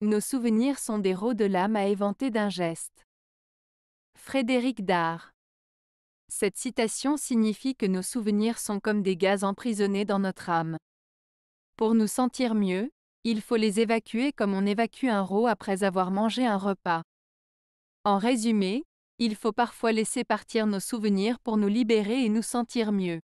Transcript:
Nos souvenirs sont des rots de l'âme à éventer d'un geste. Frédéric Dard. Cette citation signifie que nos souvenirs sont comme des gaz emprisonnés dans notre âme. Pour nous sentir mieux, il faut les évacuer comme on évacue un rot après avoir mangé un repas. En résumé, il faut parfois laisser partir nos souvenirs pour nous libérer et nous sentir mieux.